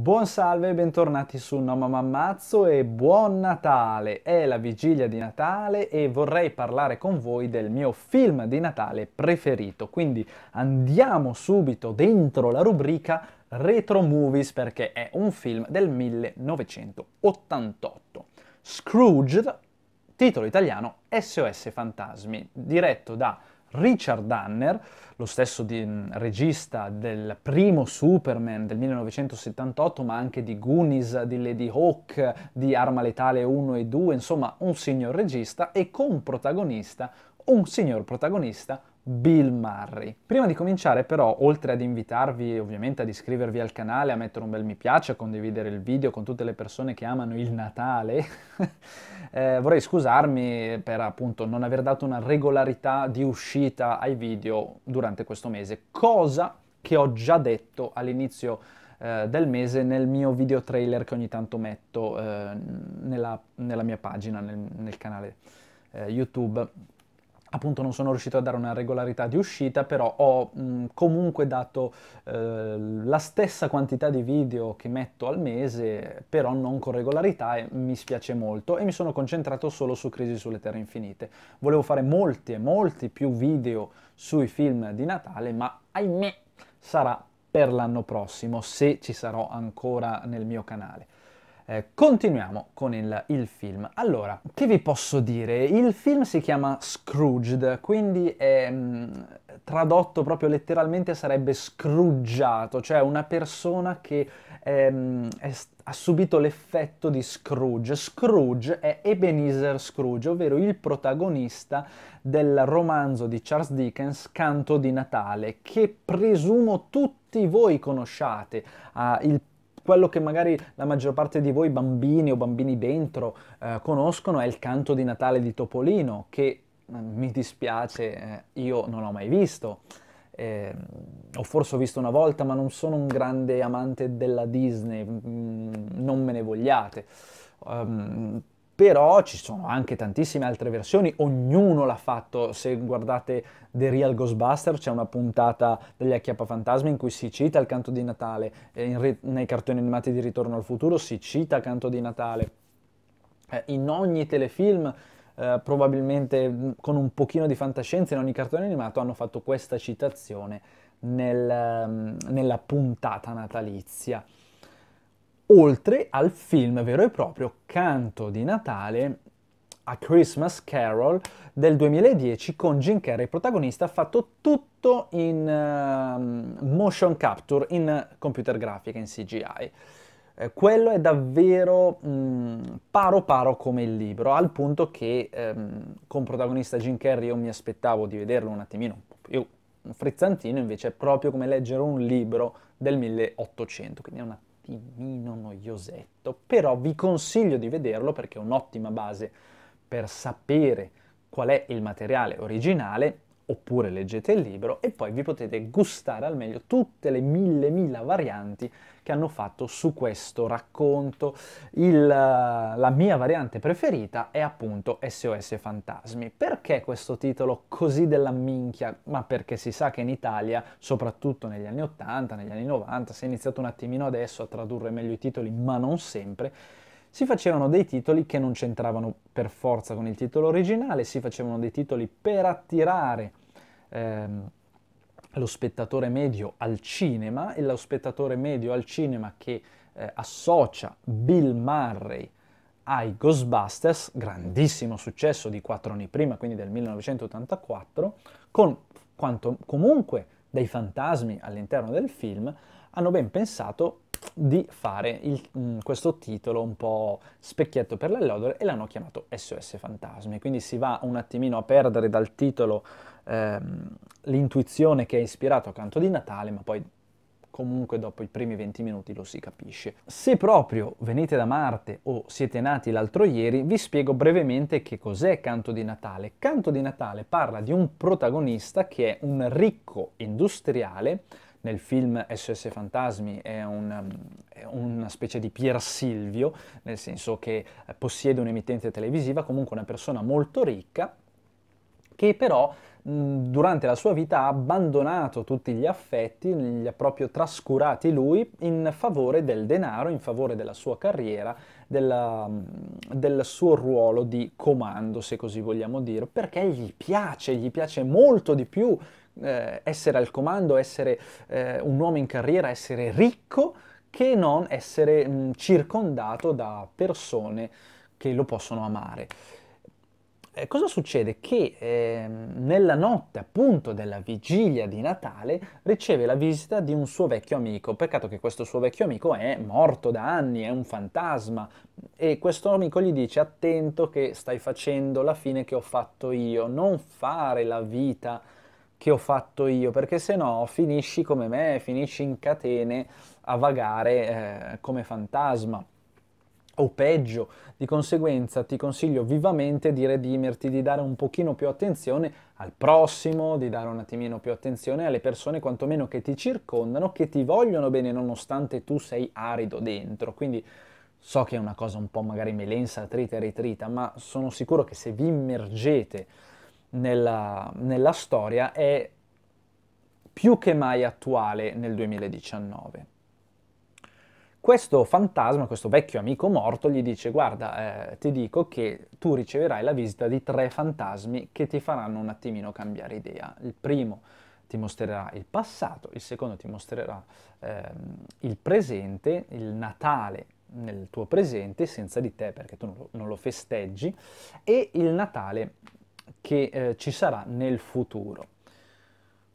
Buon salve e bentornati su No Mamma Mazzo e buon Natale! È la vigilia di Natale e vorrei parlare con voi del mio film di Natale preferito, quindi andiamo subito dentro la rubrica Retro Movies perché è un film del 1988. Scrooge, titolo italiano SOS Fantasmi, diretto da Richard Danner, lo stesso di, mm, regista del primo Superman del 1978, ma anche di Goonies, di Lady Hawk, di Arma Letale 1 e 2, insomma un signor regista e con protagonista, un signor protagonista, Bill Murray. Prima di cominciare però, oltre ad invitarvi ovviamente ad iscrivervi al canale, a mettere un bel mi piace, a condividere il video con tutte le persone che amano il Natale, eh, vorrei scusarmi per appunto non aver dato una regolarità di uscita ai video durante questo mese, cosa che ho già detto all'inizio eh, del mese nel mio video trailer che ogni tanto metto eh, nella, nella, mia pagina, nel, nel canale eh, YouTube appunto non sono riuscito a dare una regolarità di uscita, però ho mh, comunque dato eh, la stessa quantità di video che metto al mese, però non con regolarità e mi spiace molto e mi sono concentrato solo su Crisi sulle Terre Infinite. Volevo fare molti e molti più video sui film di Natale, ma ahimè sarà per l'anno prossimo, se ci sarò ancora nel mio canale. Eh, continuiamo con il, il, film. Allora, che vi posso dire? Il film si chiama Scrooged, quindi è, mm, tradotto proprio letteralmente sarebbe scruggiato, cioè una persona che ehm, è, ha subito l'effetto di Scrooge. Scrooge è Ebenezer Scrooge, ovvero il protagonista del romanzo di Charles Dickens Canto di Natale, che presumo tutti voi conosciate. Ah, il quello che magari la maggior parte di voi bambini o bambini dentro eh, conoscono è il canto di Natale di Topolino, che mm, mi dispiace, eh, io non ho mai visto. Eh, o forse ho visto una volta, ma non sono un grande amante della Disney, mm, non me ne vogliate. Um, però ci sono anche tantissime altre versioni, ognuno l'ha fatto, se guardate The Real Ghostbuster c'è una puntata degli Acchiappafantasmi in cui si cita il canto di Natale, eh, re- nei cartoni animati di Ritorno al futuro si cita il canto di Natale, eh, in ogni telefilm eh, probabilmente mm, con un pochino di fantascienza in ogni cartone animato hanno fatto questa citazione nel, mm, nella puntata natalizia oltre al film vero e proprio Canto di Natale a Christmas Carol del 2010 con Jim Carrey protagonista fatto tutto in uh, motion capture, in computer grafica, in CGI. Eh, quello è davvero mh, mm, paro paro come il libro, al punto che ehm, con protagonista Jim Carrey io mi aspettavo di vederlo un attimino un po' più frizzantino, invece è proprio come leggere un libro del 1800, quindi è una attimino noiosetto, però vi consiglio di vederlo perché è un'ottima base per sapere qual è il materiale originale oppure leggete il libro e poi vi potete gustare al meglio tutte le mille mila varianti che hanno fatto su questo racconto. Il, la mia variante preferita è appunto SOS Fantasmi. Perché questo titolo così della minchia? Ma perché si sa che in Italia, soprattutto negli anni 80, negli anni 90, si è iniziato un attimino adesso a tradurre meglio i titoli, ma non sempre, si facevano dei titoli che non c'entravano per forza con il titolo originale, si facevano dei titoli per attirare ehm, lo spettatore medio al cinema e lo spettatore medio al cinema che eh, associa Bill Murray ai Ghostbusters, grandissimo successo di quattro anni prima, quindi del 1984, con quanto comunque dei fantasmi all'interno del film, hanno ben pensato di fare il, mh, mm, questo titolo un po' specchietto per l'allodore e l'hanno chiamato SOS Fantasmi. Quindi si va un attimino a perdere dal titolo ehm, l'intuizione che è ispirato a Canto di Natale, ma poi comunque dopo i primi 20 minuti lo si capisce. Se proprio venite da Marte o siete nati l'altro ieri, vi spiego brevemente che cos'è Canto di Natale. Canto di Natale parla di un protagonista che è un ricco industriale nel film SS Fantasmi è, un, è una specie di Pier Silvio, nel senso che eh, possiede un'emittente televisiva, comunque una persona molto ricca, che però durante la sua vita ha abbandonato tutti gli affetti, li ha proprio trascurati lui in favore del denaro, in favore della sua carriera, della, del suo ruolo di comando, se così vogliamo dire, perché gli piace, gli piace molto di più eh, essere al comando, essere eh, un uomo in carriera, essere ricco, che non essere mh, mm, circondato da persone che lo possono amare. Eh, cosa succede? Che eh, nella notte appunto della vigilia di Natale riceve la visita di un suo vecchio amico. Peccato che questo suo vecchio amico è morto da anni, è un fantasma. E questo amico gli dice: Attento che stai facendo la fine che ho fatto io, non fare la vita che ho fatto io, perché se no finisci come me, finisci in catene a vagare eh, come fantasma o peggio. Di conseguenza ti consiglio vivamente di redimerti, di dare un pochino più attenzione al prossimo, di dare un attimino più attenzione alle persone quantomeno che ti circondano, che ti vogliono bene nonostante tu sei arido dentro. Quindi so che è una cosa un po' magari melensa, trita e ritrita, ma sono sicuro che se vi immergete nella, nella storia è più che mai attuale nel 2019. Questo fantasma, questo vecchio amico morto, gli dice guarda, eh, ti dico che tu riceverai la visita di tre fantasmi che ti faranno un attimino cambiare idea. Il primo ti mostrerà il passato, il secondo ti mostrerà eh, il presente, il Natale nel tuo presente senza di te perché tu non lo, non lo festeggi e il Natale che eh, ci sarà nel futuro.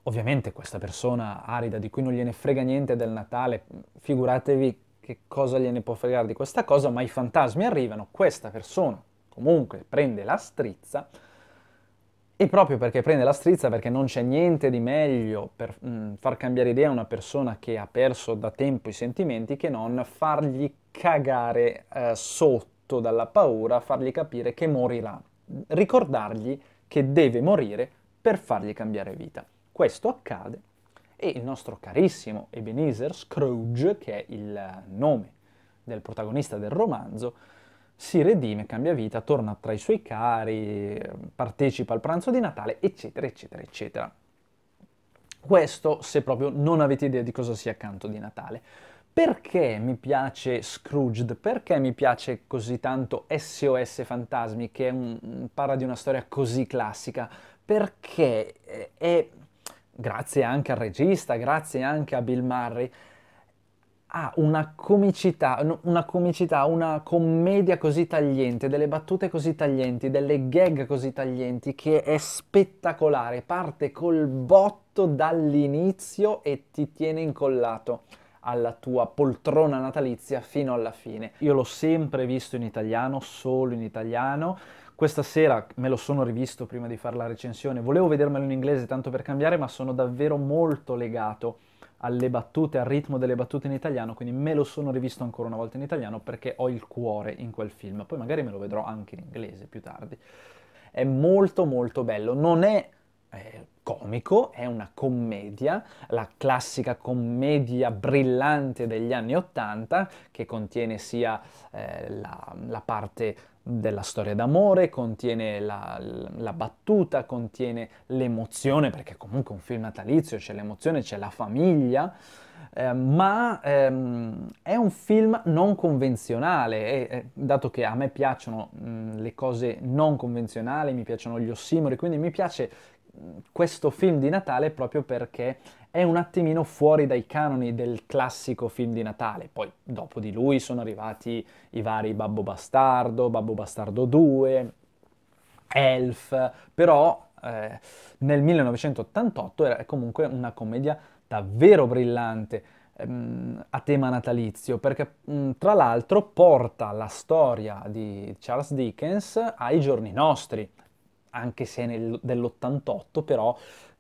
Ovviamente questa persona arida di cui non gliene frega niente del Natale, figuratevi che cosa gliene può fregare di questa cosa, ma i fantasmi arrivano, questa persona comunque prende la strizza e proprio perché prende la strizza, perché non c'è niente di meglio per mh, mm, far cambiare idea a una persona che ha perso da tempo i sentimenti che non fargli cagare eh, sotto dalla paura, fargli capire che morirà ricordargli che deve morire per fargli cambiare vita. Questo accade e il nostro carissimo Ebenezer Scrooge, che è il nome del protagonista del romanzo, si redime, cambia vita, torna tra i suoi cari, partecipa al pranzo di Natale, eccetera, eccetera, eccetera. Questo se proprio non avete idea di cosa sia canto di Natale. Perché mi piace Scrooged? Perché mi piace così tanto SOS Fantasmi, che un, parla di una storia così classica? Perché eh, è, grazie anche al regista, grazie anche a Bill Murray, ha una comicità, una comicità, una commedia così tagliente, delle battute così taglienti, delle gag così taglienti, che è spettacolare, parte col botto dall'inizio e ti tiene incollato alla tua poltrona natalizia fino alla fine. Io l'ho sempre visto in italiano, solo in italiano. Questa sera me lo sono rivisto prima di fare la recensione, volevo vedermelo in inglese tanto per cambiare, ma sono davvero molto legato alle battute, al ritmo delle battute in italiano, quindi me lo sono rivisto ancora una volta in italiano perché ho il cuore in quel film. Poi magari me lo vedrò anche in inglese più tardi. È molto molto bello, non è comico, è una commedia, la classica commedia brillante degli anni Ottanta, che contiene sia eh, la, la, parte della storia d'amore, contiene la, la battuta, contiene l'emozione, perché comunque è un film natalizio, c'è l'emozione, c'è la famiglia. Eh, ma ehm, è un film non convenzionale e, eh, dato che a me piacciono mh, mm, le cose non convenzionali, mi piacciono gli ossimori, quindi mi piace questo film di Natale proprio perché è un attimino fuori dai canoni del classico film di Natale. Poi dopo di lui sono arrivati i vari Babbo Bastardo, Babbo Bastardo 2, Elf, però eh, nel 1988 era comunque una commedia davvero brillante ehm, a tema natalizio perché mh, tra l'altro porta la storia di Charles Dickens ai giorni nostri anche se nel, dell'88, però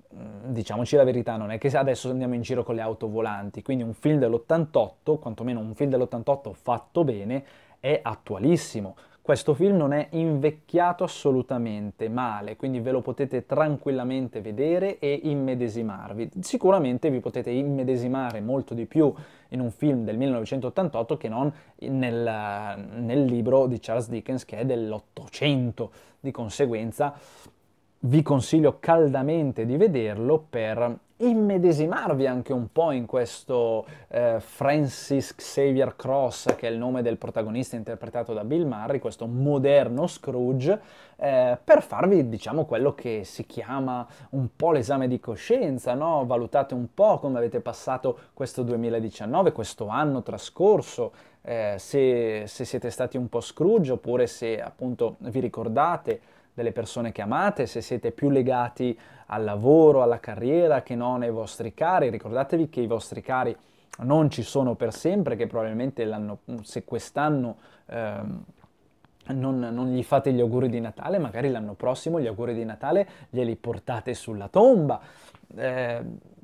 diciamoci la verità, non è che adesso andiamo in giro con le auto volanti, quindi un film dell'88, quantomeno un film dell'88 fatto bene, è attualissimo. Questo film non è invecchiato assolutamente male, quindi ve lo potete tranquillamente vedere e immedesimarvi. Sicuramente vi potete immedesimare molto di più in un film del 1988 che non nel, nel libro di Charles Dickens che è dell'Ottocento. Di conseguenza vi consiglio caldamente di vederlo per immedesimarvi anche un po' in questo eh, Francis Xavier Cross, che è il nome del protagonista interpretato da Bill Murray, questo moderno Scrooge, eh, per farvi, diciamo, quello che si chiama un po' l'esame di coscienza, no? Valutate un po' come avete passato questo 2019, questo anno trascorso, eh, se, se siete stati un po' Scrooge oppure se appunto vi ricordate delle persone che amate, se siete più legati al lavoro, alla carriera che non ai vostri cari, ricordatevi che i vostri cari non ci sono per sempre, che probabilmente se quest'anno ehm, non, non, gli fate gli auguri di Natale, magari l'anno prossimo gli auguri di Natale glieli portate sulla tomba. Eh,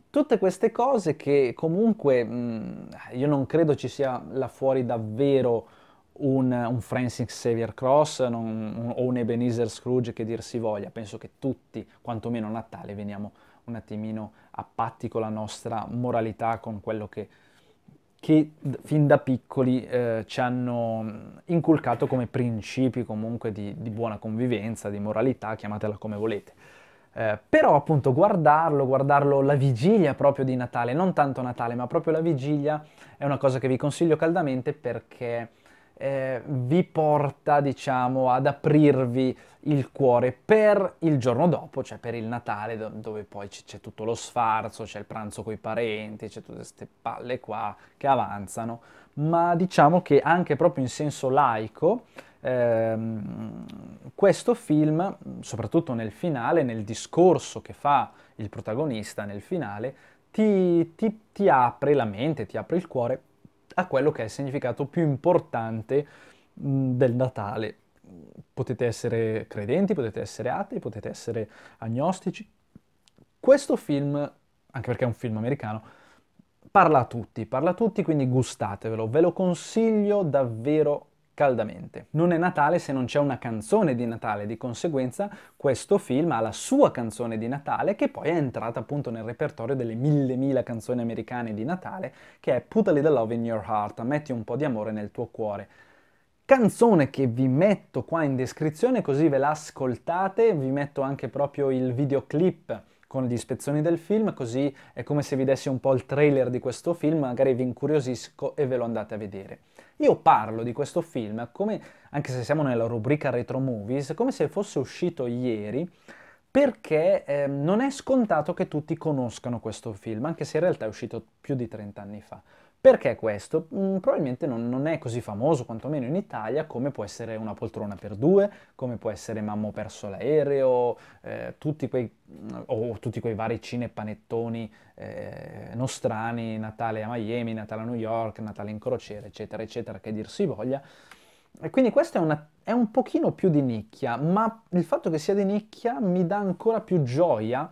tutte queste cose che comunque mh, io non credo ci sia là fuori davvero un, un Francis Xavier Cross non, un, o un Ebenezer Scrooge che dir si voglia, penso che tutti, quantomeno a Natale, veniamo un attimino a patti con la nostra moralità, con quello che, che fin da piccoli eh, ci hanno mm, inculcato come principi comunque di, di buona convivenza, di moralità, chiamatela come volete. Eh, però appunto guardarlo, guardarlo la vigilia proprio di Natale, non tanto Natale ma proprio la vigilia, è una cosa che vi consiglio caldamente perché eh, vi porta, diciamo, ad aprirvi il cuore per il giorno dopo, cioè per il Natale, dove poi c- c'è tutto lo sfarzo, c'è il pranzo con i parenti, c'è tutte queste palle qua che avanzano, ma diciamo che anche proprio in senso laico, ehm, questo film, soprattutto nel finale, nel discorso che fa il protagonista nel finale, ti, ti, ti apre la mente, ti apre il cuore a quello che è il significato più importante mm, del Natale. Potete essere credenti, potete essere atei, potete essere agnostici. Questo film, anche perché è un film americano, parla a tutti, parla a tutti, quindi gustatevelo. Ve lo consiglio davvero caldamente. Non è Natale se non c'è una canzone di Natale, di conseguenza questo film ha la sua canzone di Natale che poi è entrata appunto nel repertorio delle mille mila canzoni americane di Natale che è Put a Little Love in Your Heart, metti un po' di amore nel tuo cuore. Canzone che vi metto qua in descrizione così ve la ascoltate, vi metto anche proprio il videoclip con gli ispezioni del film, così è come se vi dessi un po' il trailer di questo film, magari vi incuriosisco e ve lo andate a vedere. Io parlo di questo film come, anche se siamo nella rubrica retro movies, come se fosse uscito ieri perché eh, non è scontato che tutti conoscano questo film, anche se in realtà è uscito più di 30 anni fa. Perché questo? Mm, probabilmente non, non, è così famoso, quantomeno in Italia, come può essere una poltrona per due, come può essere Mammo perso l'aereo, eh, tutti quei, mm, o tutti quei vari cine eh, nostrani, Natale a Miami, Natale a New York, Natale in crociera, eccetera, eccetera, che dir si voglia. E quindi questo è, una, è un pochino più di nicchia, ma il fatto che sia di nicchia mi dà ancora più gioia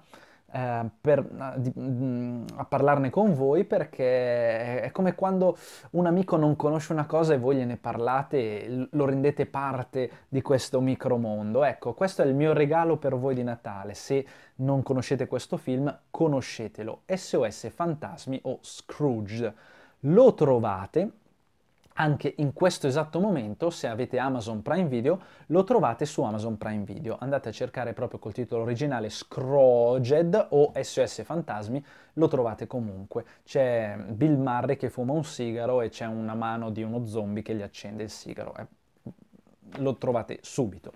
Ehm, per, ah, di, mm, a parlarne con voi perché è come quando un amico non conosce una cosa e voi gliene parlate e lo rendete parte di questo micromondo. Ecco, questo è il mio regalo per voi di Natale. Se non conoscete questo film, conoscetelo. SOS Fantasmi o Scrooge. Lo trovate anche in questo esatto momento, se avete Amazon Prime Video, lo trovate su Amazon Prime Video. Andate a cercare proprio col titolo originale Scroged o SOS Fantasmi, lo trovate comunque. C'è Bill Murray che fuma un sigaro e c'è una mano di uno zombie che gli accende il sigaro. Eh, lo trovate subito.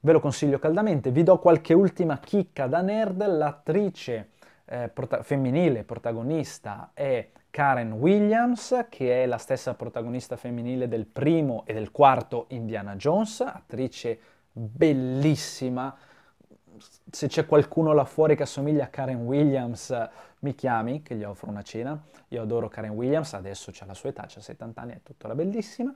Ve lo consiglio caldamente. Vi do qualche ultima chicca da nerd. L'attrice eh, prota- femminile protagonista è Karen Williams, che è la stessa protagonista femminile del primo e del quarto Indiana Jones, attrice bellissima. Se c'è qualcuno là fuori che assomiglia a Karen Williams, mi chiami che gli offro una cena. Io adoro Karen Williams, adesso ha la sua età, ha 70 anni, è tuttora bellissima.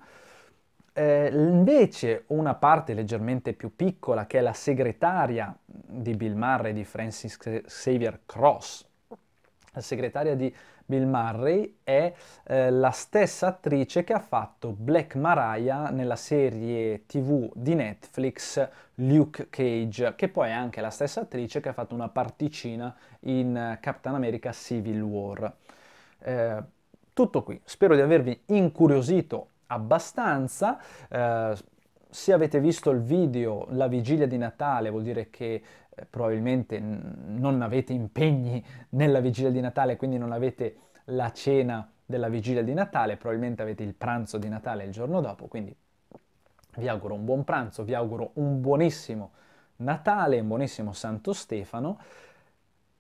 Eh, invece una parte leggermente più piccola, che è la segretaria di Bill Murray, di Francis Xavier Cross, la segretaria di Bill Murray è eh, la stessa attrice che ha fatto Black Mariah nella serie tv di Netflix Luke Cage, che poi è anche la stessa attrice che ha fatto una particina in eh, Captain America Civil War. Eh, tutto qui, spero di avervi incuriosito abbastanza. Eh, se avete visto il video la vigilia di Natale vuol dire che eh, probabilmente non avete impegni nella vigilia di Natale, quindi non avete la cena della vigilia di Natale, probabilmente avete il pranzo di Natale il giorno dopo, quindi vi auguro un buon pranzo, vi auguro un buonissimo Natale, un buonissimo Santo Stefano.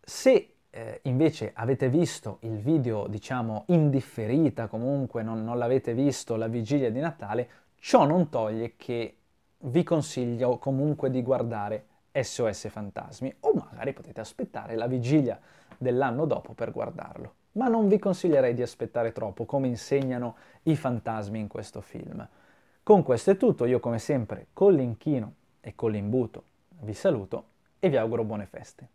Se eh, invece avete visto il video, diciamo, indifferita, comunque non, non l'avete visto la vigilia di Natale, Ciò non toglie che vi consiglio comunque di guardare SOS Fantasmi o magari potete aspettare la vigilia dell'anno dopo per guardarlo. Ma non vi consiglierei di aspettare troppo, come insegnano i fantasmi in questo film. Con questo è tutto, io come sempre con l'inchino e con l'imbuto vi saluto e vi auguro buone feste.